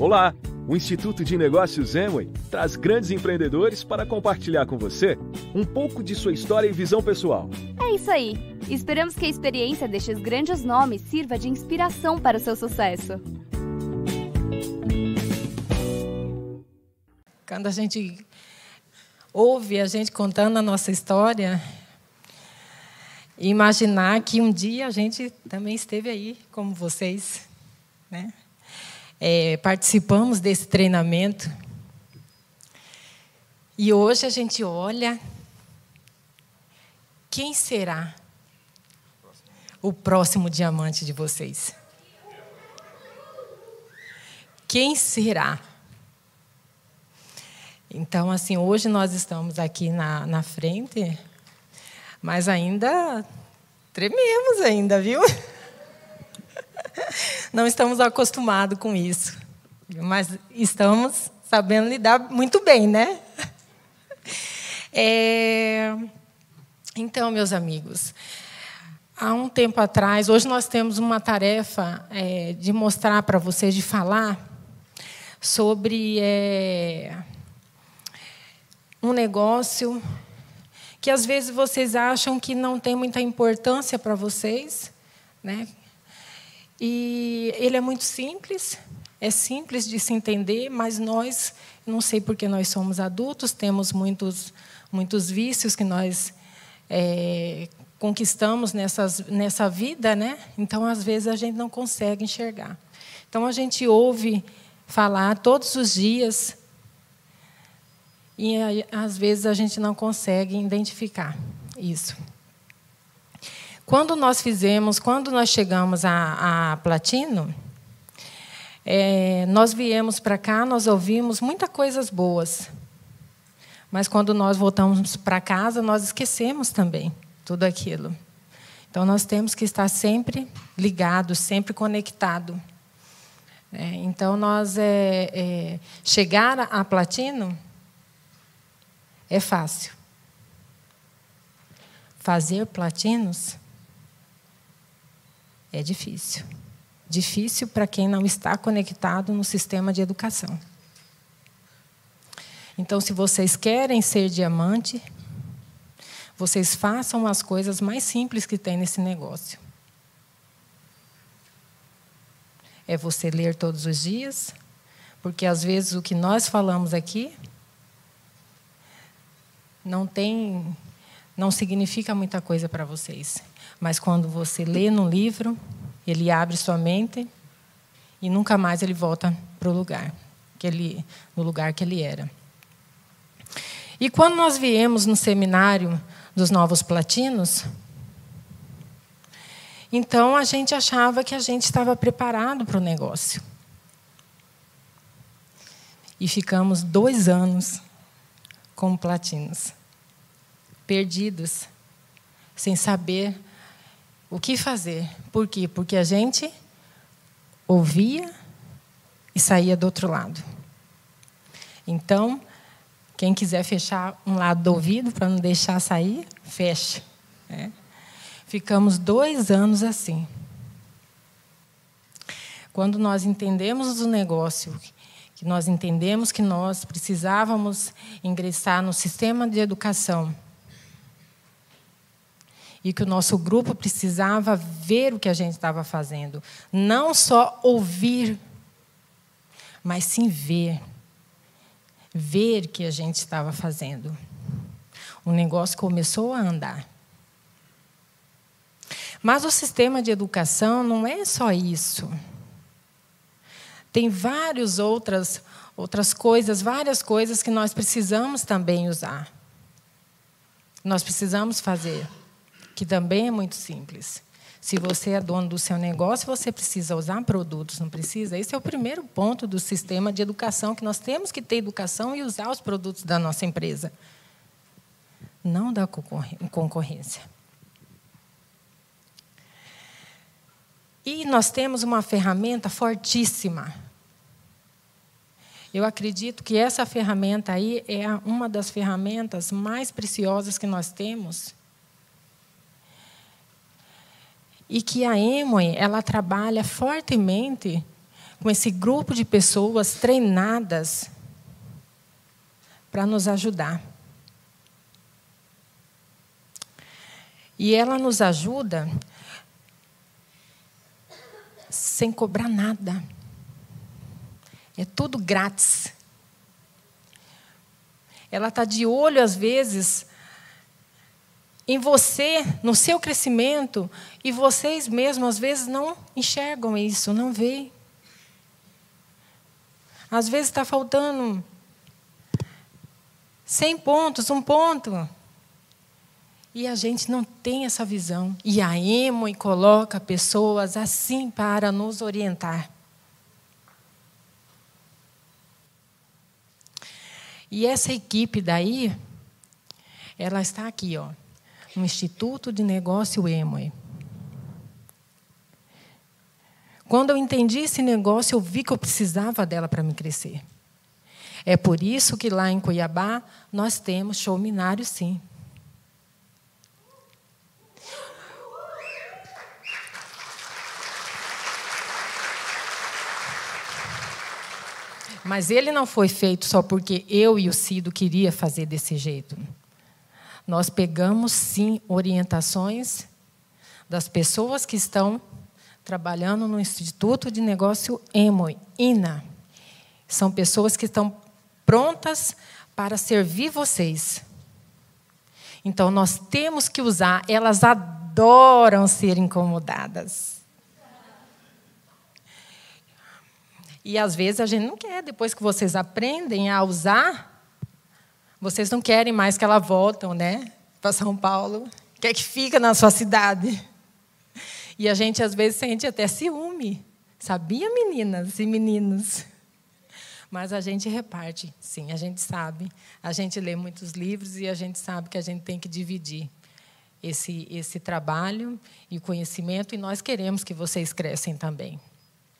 Olá! O Instituto de Negócios Amway traz grandes empreendedores para compartilhar com você um pouco de sua história e visão pessoal. É isso aí! Esperamos que a experiência destes grandes nomes sirva de inspiração para o seu sucesso. Quando a gente ouve a gente contando a nossa história, imaginar que um dia a gente também esteve aí, como vocês, né? é, participamos desse treinamento. E hoje a gente olha quem será o próximo diamante de vocês. Quem será? Então, assim, hoje nós estamos aqui na, na frente, mas ainda trememos ainda, viu? Não estamos acostumados com isso. Mas estamos sabendo lidar muito bem, né? É... Então, meus amigos, há um tempo atrás, hoje nós temos uma tarefa é, de mostrar para vocês, de falar sobre é, um negócio que às vezes vocês acham que não tem muita importância para vocês, né? E ele é muito simples, é simples de se entender, mas nós, não sei porque nós somos adultos, temos muitos, muitos vícios que nós é, conquistamos nessas, nessa vida, né? Então, às vezes, a gente não consegue enxergar. Então, a gente ouve falar todos os dias e, às vezes, a gente não consegue identificar isso. Quando nós fizemos, quando nós chegamos a, a Platino, é, nós viemos para cá, nós ouvimos muitas coisas boas. Mas quando nós voltamos para casa, nós esquecemos também tudo aquilo. Então nós temos que estar sempre ligados, sempre conectado. É, então nós é, é, chegar a platino é fácil. Fazer platinos é difícil. Difícil para quem não está conectado no sistema de educação. Então, se vocês querem ser diamante, vocês façam as coisas mais simples que tem nesse negócio. É você ler todos os dias, porque às vezes o que nós falamos aqui não tem não significa muita coisa para vocês. Mas quando você lê no livro, ele abre sua mente e nunca mais ele volta para o lugar que ele, no lugar que ele era. E quando nós viemos no seminário dos novos platinos, então a gente achava que a gente estava preparado para o negócio. E ficamos dois anos como platinos, perdidos, sem saber o que fazer? Por quê? Porque a gente ouvia e saía do outro lado. Então, quem quiser fechar um lado do ouvido para não deixar sair, fecha. Né? Ficamos dois anos assim. Quando nós entendemos o negócio, que nós entendemos que nós precisávamos ingressar no sistema de educação e que o nosso grupo precisava ver o que a gente estava fazendo. Não só ouvir, mas sim ver. Ver o que a gente estava fazendo. O negócio começou a andar. Mas o sistema de educação não é só isso. Tem várias outras, outras coisas, várias coisas que nós precisamos também usar. Nós precisamos fazer que também é muito simples. Se você é dono do seu negócio, você precisa usar produtos, não precisa? Esse é o primeiro ponto do sistema de educação, que nós temos que ter educação e usar os produtos da nossa empresa, não da concorrência. E nós temos uma ferramenta fortíssima. Eu acredito que essa ferramenta aí é uma das ferramentas mais preciosas que nós temos e que a Emoy ela trabalha fortemente com esse grupo de pessoas treinadas para nos ajudar. E ela nos ajuda sem cobrar nada. É tudo grátis. Ela está de olho, às vezes, em você, no seu crescimento, e vocês mesmos às vezes não enxergam isso, não veem. Às vezes está faltando 100 pontos, um ponto. E a gente não tem essa visão. E a e coloca pessoas assim para nos orientar. E essa equipe daí, ela está aqui, ó um instituto de negócio Emoe. Quando eu entendi esse negócio, eu vi que eu precisava dela para me crescer. É por isso que lá em Cuiabá nós temos show minário, sim. Mas ele não foi feito só porque eu e o Cido queria fazer desse jeito. Nós pegamos, sim, orientações das pessoas que estão trabalhando no Instituto de Negócio EMOI, INA. São pessoas que estão prontas para servir vocês. Então, nós temos que usar, elas adoram ser incomodadas. E às vezes a gente não quer, depois que vocês aprendem a usar, vocês não querem mais que ela voltem, né? Para São Paulo. Quer é que fica na sua cidade. E a gente às vezes sente até ciúme. Sabia, meninas e meninos? Mas a gente reparte, sim, a gente sabe. A gente lê muitos livros e a gente sabe que a gente tem que dividir esse, esse trabalho e o conhecimento, e nós queremos que vocês crescem também.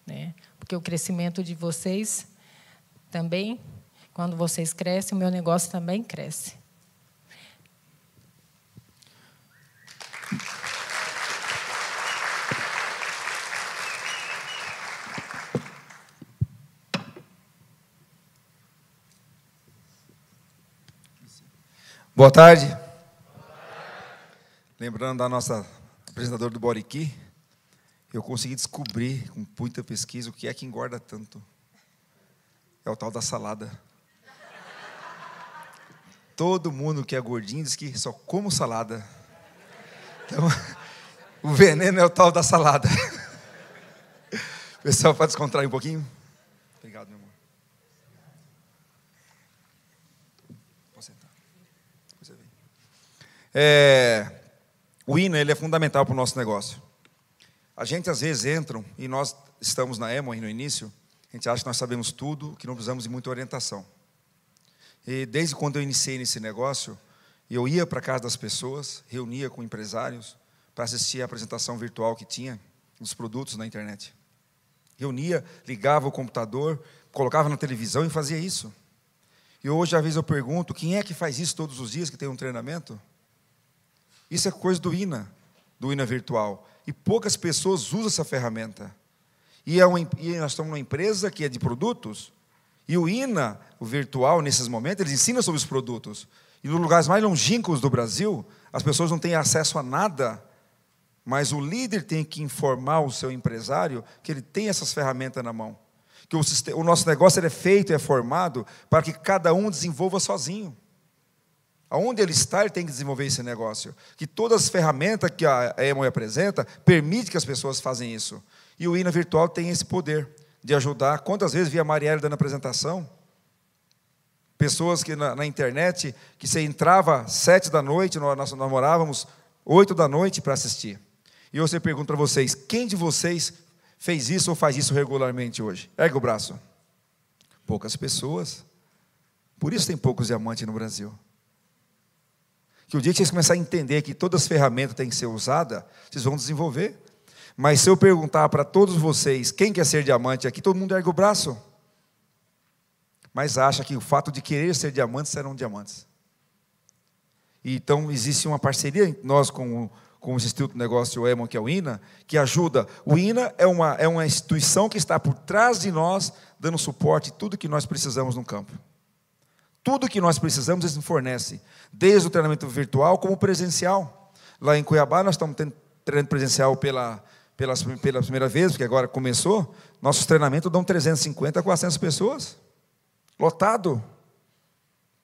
Né? Porque o crescimento de vocês também quando vocês crescem, o meu negócio também cresce. Boa tarde. Boa tarde. Lembrando da nossa apresentadora do Boriqui, eu consegui descobrir com muita pesquisa o que é que engorda tanto. É o tal da salada. Todo mundo que é gordinho diz que só como salada. Então, o veneno é o tal da salada. Pessoal, pode descontrair um pouquinho? Obrigado, meu amor. sentar? Você vem. É, o INA ele é fundamental para o nosso negócio. A gente às vezes entra, e nós estamos na EMO no início, a gente acha que nós sabemos tudo, que não precisamos de muita orientação. E desde quando eu iniciei nesse negócio, eu ia para casa das pessoas, reunia com empresários para assistir a apresentação virtual que tinha dos produtos na internet. Reunia, ligava o computador, colocava na televisão e fazia isso. E hoje, às vezes, eu pergunto: quem é que faz isso todos os dias que tem um treinamento? Isso é coisa do INA, do INA virtual. E poucas pessoas usam essa ferramenta. E, é uma, e nós estamos numa empresa que é de produtos, e o INA o virtual nesses momentos, eles ensinam sobre os produtos. E nos lugares mais longínquos do Brasil, as pessoas não têm acesso a nada, mas o líder tem que informar o seu empresário que ele tem essas ferramentas na mão. Que o, o nosso negócio é feito, é formado para que cada um desenvolva sozinho. Aonde ele está, ele tem que desenvolver esse negócio. Que todas as ferramentas que a Emoi apresenta permite que as pessoas façam isso. E o INA Virtual tem esse poder de ajudar. Quantas vezes vi a Marielle dando apresentação? pessoas que na, na, internet, que você entrava sete da noite, nós namorávamos oito da noite para assistir. E eu você pergunta para vocês, quem de vocês fez isso ou faz isso regularmente hoje? Ergue o braço. Poucas pessoas. Por isso tem poucos diamantes no Brasil. Que o dia que vocês começarem a entender que todas as ferramentas têm que ser usadas, vocês vão desenvolver. Mas se eu perguntar para todos vocês quem quer ser diamante aqui, todo mundo ergue o braço mas acha que o fato de querer ser diamantes serão diamantes. E então existe uma parceria entre nós com o, com o Instituto Negócio Emon, que é o INA, que ajuda. O INA é uma, é uma instituição que está por trás de nós, dando suporte a tudo que nós precisamos no campo. Tudo que nós precisamos, eles nos fornecem, desde o treinamento virtual como presencial. Lá em Cuiabá, nós estamos tendo treinamento presencial pela, pela, pela primeira vez, porque agora começou. Nossos treinamentos dão 350 a 400 pessoas lotado.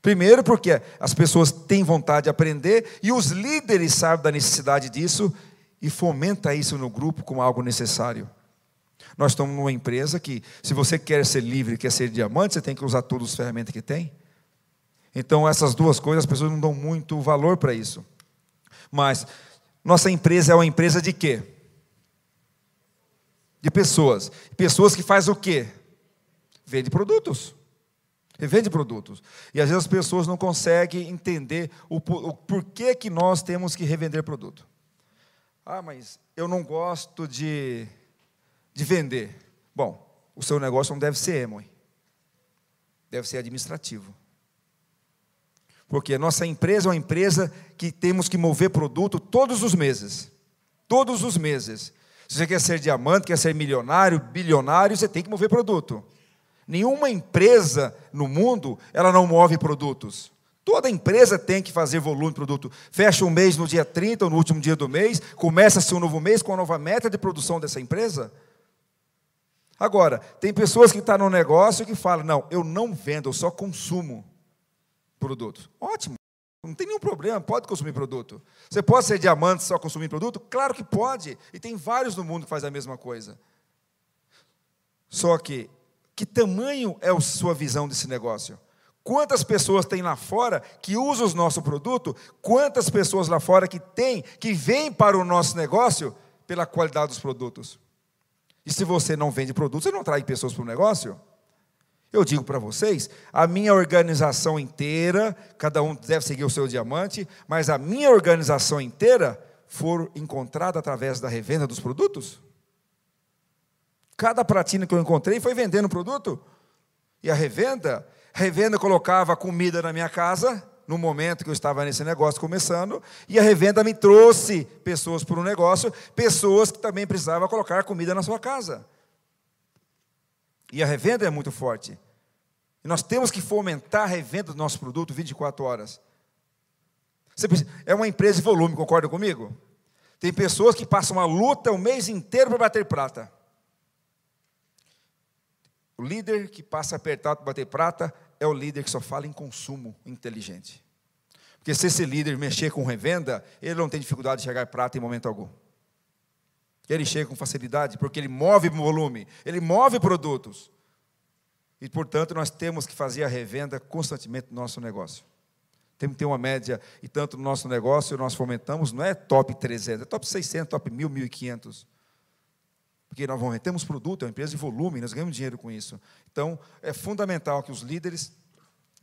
Primeiro, porque as pessoas têm vontade de aprender e os líderes sabem da necessidade disso e fomenta isso no grupo como algo necessário. Nós estamos numa empresa que, se você quer ser livre, quer ser diamante, você tem que usar todas as ferramentas que tem. Então, essas duas coisas, as pessoas não dão muito valor para isso. Mas, nossa empresa é uma empresa de quê? De pessoas. Pessoas que faz o quê? Vende produtos. Ele vende produtos. E às vezes as pessoas não conseguem entender o, o porquê que nós temos que revender produto. Ah, mas eu não gosto de, de vender. Bom, o seu negócio não deve ser Emoi. Deve ser administrativo. Porque a nossa empresa é uma empresa que temos que mover produto todos os meses. Todos os meses. Se você quer ser diamante, quer ser milionário, bilionário, você tem que mover produto. Nenhuma empresa no mundo ela não move produtos. Toda empresa tem que fazer volume de produto. Fecha um mês no dia 30 ou no último dia do mês, começa-se um novo mês com a nova meta de produção dessa empresa. Agora, tem pessoas que estão tá no negócio que falam: não, eu não vendo, eu só consumo produto. Ótimo, não tem nenhum problema, pode consumir produto. Você pode ser diamante só consumir produto? Claro que pode, e tem vários no mundo que fazem a mesma coisa. Só que que tamanho é a sua visão desse negócio? Quantas pessoas tem lá fora que usam o nosso produto? Quantas pessoas lá fora que tem, que vêm para o nosso negócio pela qualidade dos produtos? E se você não vende produtos, você não atrai pessoas para o negócio? Eu digo para vocês, a minha organização inteira, cada um deve seguir o seu diamante, mas a minha organização inteira foi encontrada através da revenda dos produtos? Cada pratina que eu encontrei foi vendendo o produto. E a revenda, a revenda colocava comida na minha casa, no momento que eu estava nesse negócio começando, e a revenda me trouxe pessoas para o negócio, pessoas que também precisavam colocar comida na sua casa. E a revenda é muito forte. E nós temos que fomentar a revenda do nosso produto 24 horas. é uma empresa de volume, concorda comigo? Tem pessoas que passam a luta o mês inteiro para bater prata. O líder que passa apertado para bater prata é o líder que só fala em consumo inteligente. Porque se esse líder mexer com revenda, ele não tem dificuldade de chegar prata em momento algum. Ele chega com facilidade, porque ele move volume, ele move produtos. E, portanto, nós temos que fazer a revenda constantemente no nosso negócio. Temos que ter uma média, e tanto no nosso negócio nós fomentamos, não é top 300, é top 600, top 1000, 1500 porque nós vendemos produto, é uma empresa de volume, nós ganhamos dinheiro com isso. Então, é fundamental que os líderes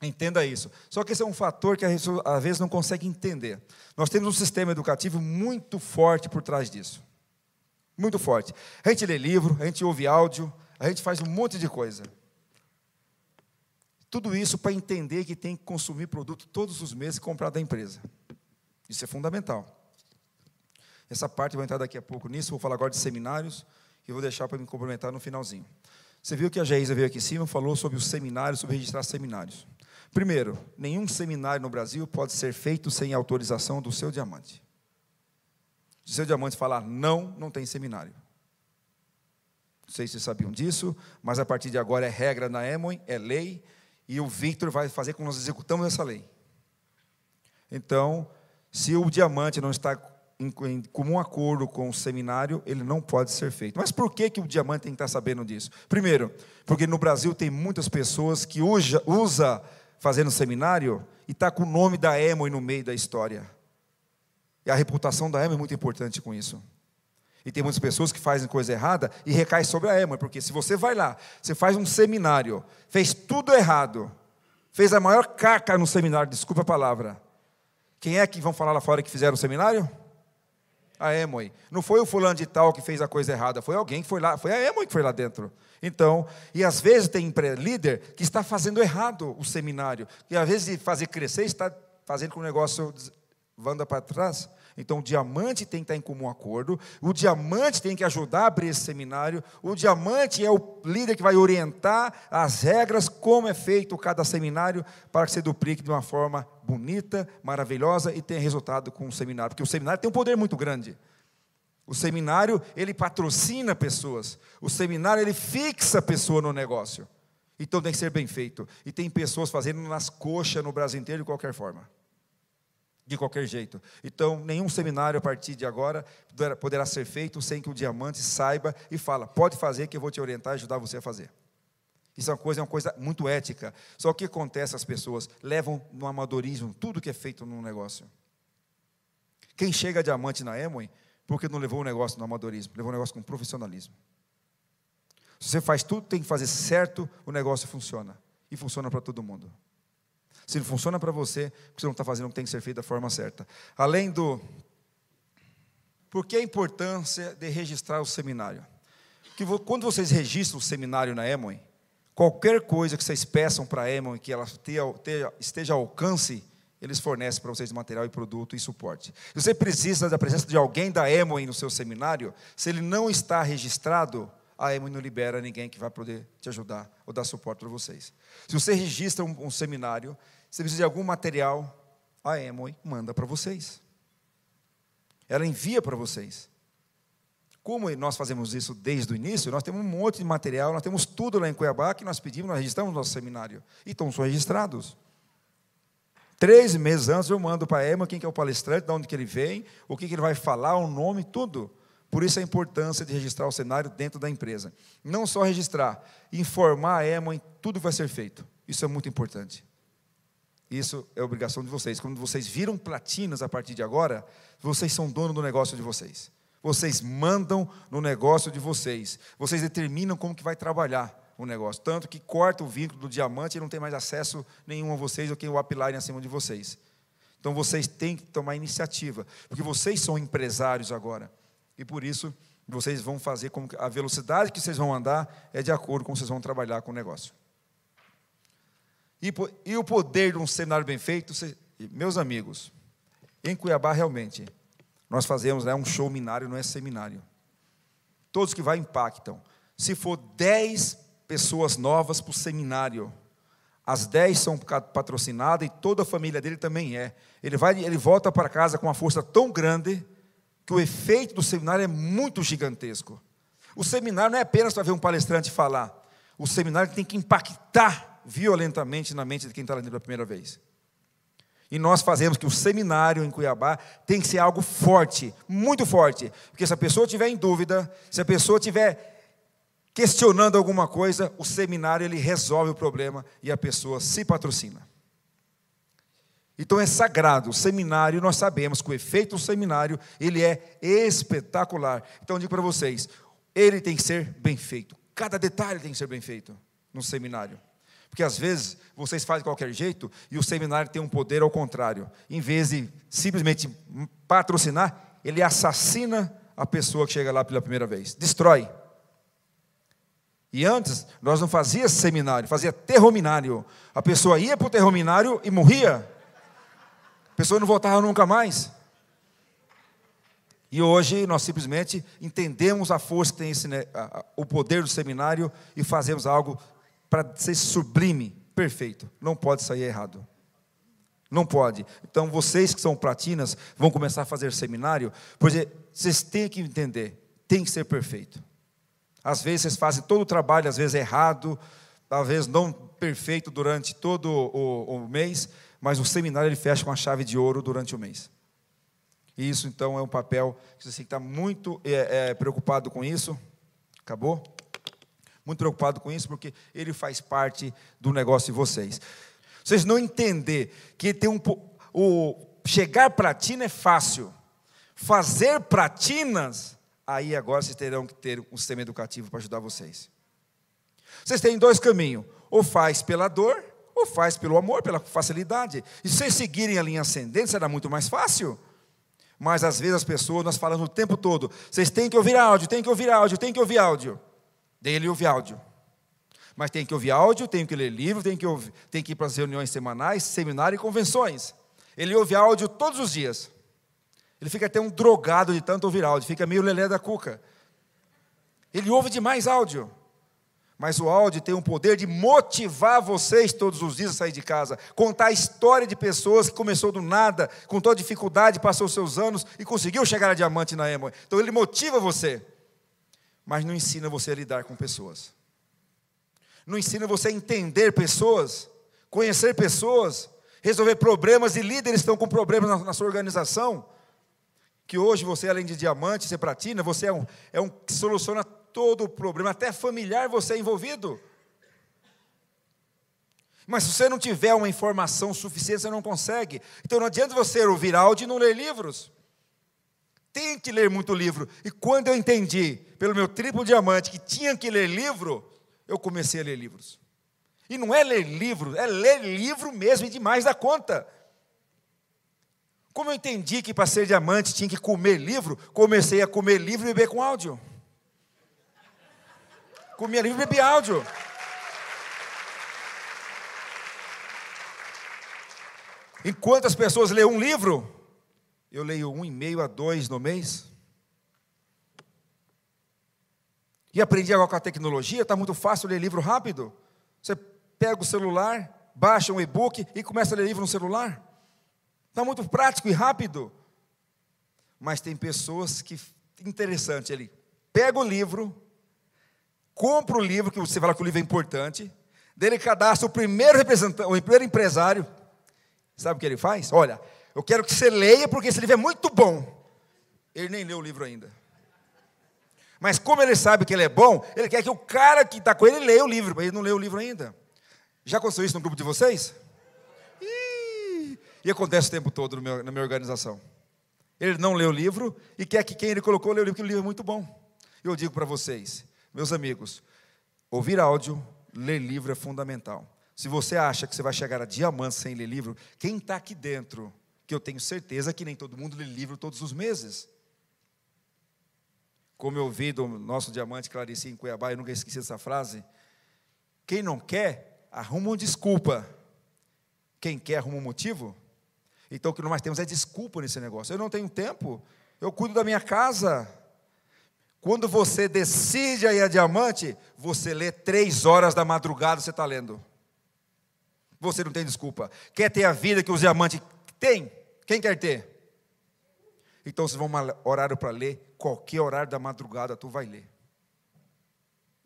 entendam isso. Só que esse é um fator que às vezes não consegue entender. Nós temos um sistema educativo muito forte por trás disso. Muito forte. A gente lê livro, a gente ouve áudio, a gente faz um monte de coisa. Tudo isso para entender que tem que consumir produto todos os meses e comprar da empresa. Isso é fundamental. Essa parte vai entrar daqui a pouco nisso, vou falar agora de seminários. E vou deixar para me complementar no finalzinho. Você viu que a Geisa veio aqui em cima, falou sobre os seminários, sobre registrar seminários. Primeiro, nenhum seminário no Brasil pode ser feito sem autorização do seu diamante. Se seu diamante falar não, não tem seminário. Não sei se vocês sabiam disso, mas a partir de agora é regra na Emon, é lei, e o Victor vai fazer como nós executamos essa lei. Então, se o diamante não está em, em comum acordo com o seminário, ele não pode ser feito. Mas por que, que o diamante tem que estar sabendo disso? Primeiro, porque no Brasil tem muitas pessoas que usa, usa fazendo seminário e está com o nome da Emily no meio da história. E a reputação da Emily é muito importante com isso. E tem muitas pessoas que fazem coisa errada e recai sobre a Emma, porque se você vai lá, você faz um seminário, fez tudo errado, fez a maior caca no seminário, desculpa a palavra. Quem é que vão falar lá fora que fizeram o seminário? a Emoi. Não foi o fulano de tal que fez a coisa errada, foi alguém que foi lá, foi a Emoi que foi lá dentro. Então, e às vezes tem líder que está fazendo errado o seminário, que às vezes de fazer crescer está fazendo com o negócio vanda para trás. Então, o diamante tem que estar em comum acordo, o diamante tem que ajudar a abrir esse seminário, o diamante é o líder que vai orientar as regras, como é feito cada seminário, para que se duplique de uma forma bonita, maravilhosa e tenha resultado com o seminário, porque o seminário tem um poder muito grande. O seminário, ele patrocina pessoas. O seminário, ele fixa a pessoa no negócio. Então tem que ser bem feito. E tem pessoas fazendo nas coxas no Brasil inteiro de qualquer forma de qualquer jeito. Então, nenhum seminário a partir de agora poderá ser feito sem que o diamante saiba e fala: pode fazer que eu vou te orientar e ajudar você a fazer. Isso é uma coisa, é uma coisa muito ética. Só que acontece as pessoas levam no amadorismo tudo que é feito no negócio. Quem chega a diamante na Emoi, porque não levou o negócio no amadorismo, levou o negócio com profissionalismo. Se você faz tudo, tem que fazer certo, o negócio funciona. E funciona para todo mundo. Se não funciona para você, que você não está fazendo o que tem que ser feito da forma certa. Além do. Por que a importância de registrar o seminário? Que quando vocês registram o seminário na Emon, qualquer coisa que vocês peçam para a Emon que ela esteja ao alcance, eles fornecem para vocês material e produto e suporte. Se você precisa da presença de alguém da Emon no seu seminário, se ele não está registrado, a EMA não libera ninguém que vai poder te ajudar ou dar suporte para vocês. Se você registra um, um seminário, você precisa de algum material, a Emoi manda para vocês. Ela envia para vocês. Como nós fazemos isso desde o início, nós temos um monte de material, nós temos tudo lá em Cuiabá que nós pedimos, nós registramos nosso seminário. E estão só registrados. Três meses antes eu mando para a Emma quem que é o palestrante, de onde que ele vem, o que, que ele vai falar, o nome, tudo. Por isso a importância de registrar o cenário dentro da empresa. Não só registrar, informar a EMA em tudo que vai ser feito. Isso é muito importante. Isso é obrigação de vocês. Quando vocês viram platinas a partir de agora, vocês são dono do negócio de vocês. Vocês mandam no negócio de vocês. Vocês determinam como que vai trabalhar o negócio. Tanto que corta o vínculo do diamante e não tem mais acesso nenhum a vocês ou quem o upline acima de vocês. Então vocês têm que tomar iniciativa, porque vocês são empresários agora. E por isso, vocês vão fazer com que a velocidade que vocês vão andar é de acordo com como vocês vão trabalhar com o negócio. E, e o poder de um seminário bem feito, meus amigos, em Cuiabá realmente, nós fazemos né, um show minário, não é seminário. Todos que vai impactam. Se for 10 pessoas novas para o seminário, as 10 são patrocinadas e toda a família dele também é. Ele vai, ele volta para casa com uma força tão grande que o efeito do seminário é muito gigantesco. O seminário não é apenas para ver um palestrante falar. O seminário tem que impactar violentamente na mente de quem está lá pela primeira vez. E nós fazemos que o seminário em Cuiabá tem que ser algo forte, muito forte. Porque se a pessoa tiver em dúvida, se a pessoa tiver questionando alguma coisa, o seminário ele resolve o problema e a pessoa se patrocina. Então é sagrado. O seminário, nós sabemos que o efeito do seminário, ele é espetacular. Então eu digo para vocês, ele tem que ser bem feito. Cada detalhe tem que ser bem feito no seminário. Porque às vezes vocês fazem de qualquer jeito e o seminário tem um poder ao contrário. Em vez de simplesmente patrocinar, ele assassina a pessoa que chega lá pela primeira vez. Destrói. E antes, nós não fazia seminário, fazia terrominário. A pessoa ia para o terrominário e morria. A pessoa não voltava nunca mais. E hoje nós simplesmente entendemos a força que tem esse, o poder do seminário e fazemos algo para ser sublime, perfeito. Não pode sair errado. Não pode. Então vocês que são platinas vão começar a fazer seminário, porque vocês têm que entender, tem que ser perfeito. Às vezes vocês fazem todo o trabalho, às vezes errado, talvez não perfeito durante todo o, o mês, mas o seminário ele fecha com a chave de ouro durante o mês. E isso, então, é um papel que você está muito é, é, preocupado com isso. Acabou? Muito preocupado com isso, porque ele faz parte do negócio de vocês. Vocês não entender que tem um. O, chegar pratina é fácil. Fazer pratinas, aí agora vocês terão que ter um sistema educativo para ajudar vocês. Vocês têm dois caminhos: ou faz pela dor, ou faz pelo amor, pela facilidade. E se vocês seguirem a linha ascendente, será muito mais fácil. Mas às vezes as pessoas, nós falamos o tempo todo, vocês têm que ouvir áudio, têm que ouvir áudio, têm que ouvir áudio. Daí ele ouve áudio. Mas tem que ouvir áudio, tem que ler livro, tem que, ouvir, tem que ir para as reuniões semanais, seminário e convenções. Ele ouve áudio todos os dias. Ele fica até um drogado de tanto ouvir áudio, fica meio lelé da cuca. Ele ouve demais áudio. Mas o áudio tem o poder de motivar vocês todos os dias a sair de casa, contar a história de pessoas que começou do nada, com toda dificuldade, passou seus anos e conseguiu chegar a diamante na Emma. Então ele motiva você, mas não ensina você a lidar com pessoas. Não ensina você a entender pessoas, conhecer pessoas, resolver problemas e líderes estão com problemas na, na sua organização. Que hoje você, além de diamante, você pratina, você é um, é um que soluciona todo o problema, até familiar você é envolvido. Mas se você não tiver uma informação suficiente, você não consegue. Então não adianta você ouvir áudio e não ler livros. Tente ler muito livro. E quando eu entendi, pelo meu triplo diamante, que tinha que ler livro, eu comecei a ler livros. E não é ler livro, é ler livro mesmo e demais da conta. Como eu entendi que para ser diamante tinha que comer livro, comecei a comer livro e beber com áudio comia livro e bebia áudio. Enquanto as pessoas lêem um livro, eu leio um e meio a dois no mês. E aprendi agora com a tecnologia, está muito fácil ler livro rápido. Você pega o celular, baixa um e-book e começa a ler livro no celular. Está muito prático e rápido. Mas tem pessoas que, interessante, ele pega o livro, compra o livro, que você fala que o livro é importante, dele cadastra o primeiro representante, o primeiro empresário. Sabe o que ele faz? Olha, eu quero que você leia, porque esse livro é muito bom. Ele nem leu o livro ainda. Mas como ele sabe que ele é bom, ele quer que o cara que está com ele leia o livro, mas ele não leu o livro ainda. Já aconteceu isso no grupo de vocês? Ih, e acontece o tempo todo meu, na minha organização. Ele não leu o livro e quer que quem ele colocou leia o livro, porque o livro é muito bom. Eu digo para vocês, meus amigos, ouvir áudio, ler livro é fundamental. Se você acha que você vai chegar a diamante sem ler livro, quem está aqui dentro, que eu tenho certeza que nem todo mundo lê livro todos os meses. Como eu ouvi do nosso diamante Clarice em Cuiabá, eu nunca esqueci essa frase. Quem não quer, arruma uma desculpa. Quem quer, arruma um motivo. Então o que nós temos é desculpa nesse negócio. Eu não tenho tempo, eu cuido da minha casa. Quando você decide ir a diamante, você lê três horas da madrugada, você está lendo. Você não tem desculpa. Quer ter a vida que os diamantes têm? Quem quer ter? Então, se vão um horário para ler, qualquer horário da madrugada tu vai ler.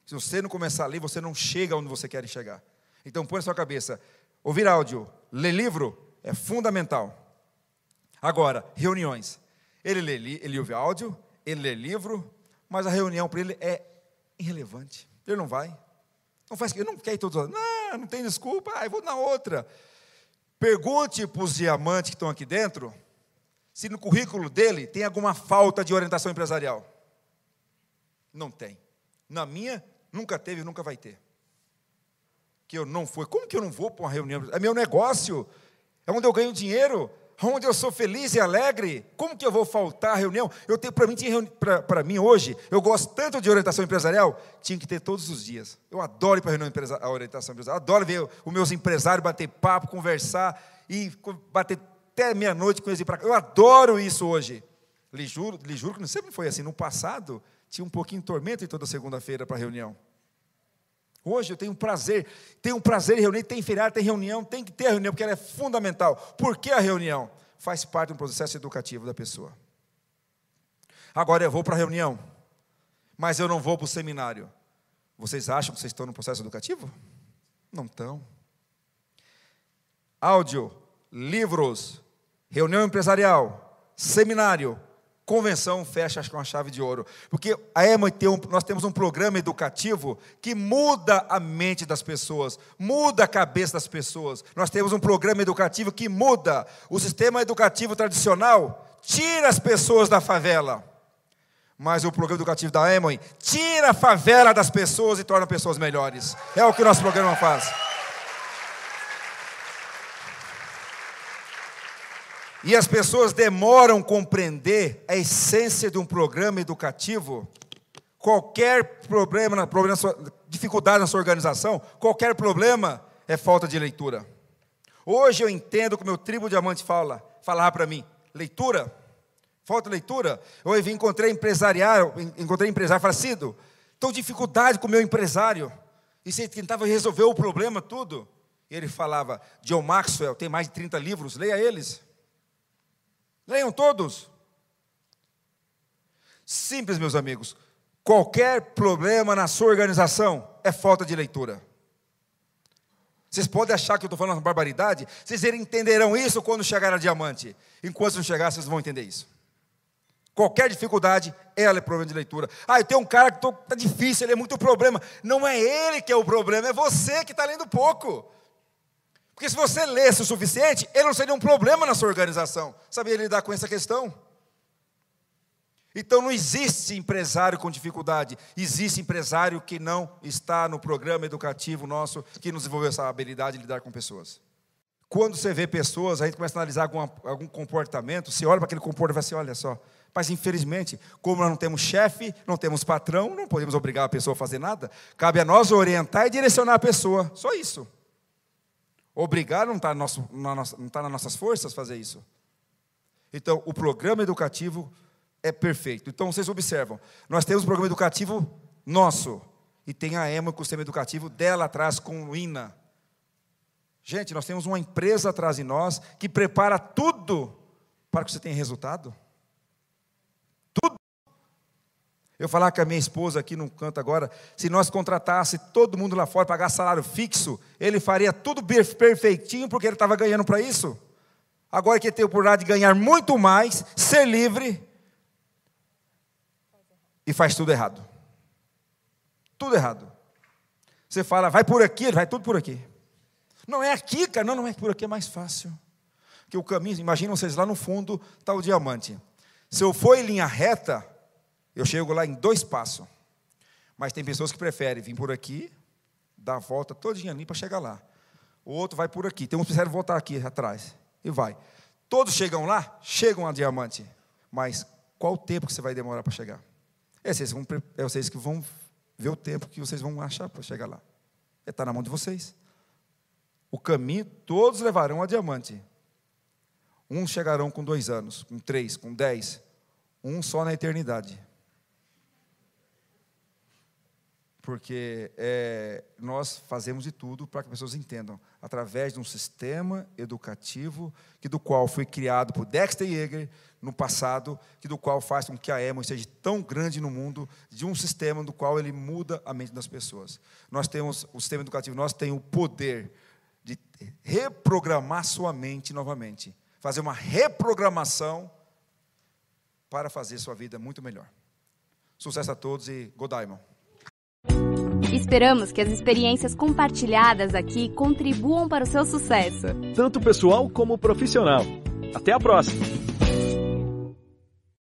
Se você não começar a ler, você não chega onde você quer chegar. Então, põe na sua cabeça: ouvir áudio, ler livro é fundamental. Agora, reuniões. Ele lê, ele ouve áudio, ele lê livro, mas a reunião para ele é irrelevante. Ele não vai. Não faz, ele não quer ir todos. os Não, não tem desculpa, ah, eu vou na outra. Pergunte para os diamantes que estão aqui dentro se no currículo dele tem alguma falta de orientação empresarial. Não tem. Na minha, nunca teve, e nunca vai ter. Que eu não fui. Como que eu não vou para uma reunião? É meu negócio. É onde eu ganho dinheiro onde eu sou feliz e alegre, como que eu vou faltar à reunião? Eu tenho para mim, para mim hoje, eu gosto tanto de orientação empresarial, tinha que ter todos os dias. Eu adoro ir para a reunião a orientação empresarial, adoro ver os meus empresários bater papo, conversar e bater até meia-noite com eles para cá. Eu adoro isso hoje. Lhe juro, lhe juro que não sempre foi assim. No passado, tinha um pouquinho de tormento em toda segunda-feira para a reunião. Hoje eu tenho um prazer, tenho um prazer em reunir, tem feriado, tem reunião, tem que ter reunião, porque ela é fundamental. Por que a reunião? Faz parte do processo educativo da pessoa. Agora eu vou para a reunião, mas eu não vou para o seminário. Vocês acham que vocês estão no processo educativo? Não estão. Áudio, livros, reunião empresarial, seminário, convenção fecha com é a chave de ouro. Porque a EMA tem um, nós temos um programa educativo que muda a mente das pessoas, muda a cabeça das pessoas. Nós temos um programa educativo que muda o sistema educativo tradicional, tira as pessoas da favela. Mas o programa educativo da EMA tira a favela das pessoas e torna pessoas melhores. É o que o nosso programa faz. E as pessoas demoram compreender a essência de um programa educativo. Qualquer problema, problema dificuldade na sua organização, qualquer problema é falta de leitura. Hoje eu entendo que o meu tribo diamante fala, falar para mim, leitura, falta de leitura. Eu encontrei empresário, encontrei empresário, falei, Cido, estou dificuldade com o meu empresário. E você tentava resolver o problema tudo. E ele falava, John Maxwell, tem mais de 30 livros, leia eles. Leiam todos. Simples, meus amigos. Qualquer problema na sua organização é falta de leitura. Vocês podem achar que eu estou falando uma barbaridade, vocês entenderão isso quando chegar a diamante. Enquanto não chegar, vocês vão entender isso. Qualquer dificuldade, ela é problema de leitura. Ah, eu tenho um cara que está difícil, ele é muito problema. Não é ele que é o problema, é você que está lendo pouco. Porque se você lesse o suficiente, ele não seria um problema na sua organização. Sabia lidar com essa questão? Então não existe empresário com dificuldade, existe empresário que não está no programa educativo nosso que nos desenvolveu essa habilidade de lidar com pessoas. Quando você vê pessoas, a gente começa a analisar algum, algum comportamento, você olha para aquele comportamento e fala assim: olha só, mas infelizmente, como nós não temos chefe, não temos patrão, não podemos obrigar a pessoa a fazer nada, cabe a nós orientar e direcionar a pessoa, só isso. Obrigar não está na tá nas nossas forças fazer isso. Então, o programa educativo é perfeito. Então, vocês observam, nós temos um programa educativo nosso, e tem a EMA com o sistema educativo dela atrás, com o INA. Gente, nós temos uma empresa atrás de nós que prepara tudo para que você tenha resultado. Eu falar com a minha esposa aqui num canto agora, se nós contratasse todo mundo lá fora, pagar salário fixo, ele faria tudo perfeitinho porque ele estava ganhando para isso. Agora que ele tem a oportunidade de ganhar muito mais, ser livre, e faz tudo errado. Tudo errado. Você fala, vai por aqui, vai tudo por aqui. Não é aqui, cara, não, não é por aqui, é mais fácil. Que o caminho, imagina vocês lá no fundo, está o diamante. Se eu for em linha reta, eu chego lá em dois passos. Mas tem pessoas que preferem vir por aqui, dar a volta todinha ali para chegar lá. O outro vai por aqui. Tem uns que preferem voltar aqui atrás. E vai. Todos chegam lá, chegam a diamante. Mas qual o tempo que você vai demorar para chegar? É vocês, vão, é vocês que vão ver o tempo que vocês vão achar para chegar lá. Está é, tá na mão de vocês. O caminho todos levarão a diamante. Uns chegarão com dois anos, com três, com dez. Um só na eternidade. porque é, nós fazemos de tudo para que as pessoas entendam, através de um sistema educativo que do qual foi criado por Dexter Yeager no passado, que do qual faz com que a Emma seja tão grande no mundo, de um sistema do qual ele muda a mente das pessoas. Nós temos o sistema educativo, nós temos o poder de reprogramar sua mente novamente, fazer uma reprogramação para fazer sua vida muito melhor. Sucesso a todos e Godaimon. Esperamos que as experiências compartilhadas aqui contribuam para o seu sucesso, tanto pessoal como profissional. Até a próxima!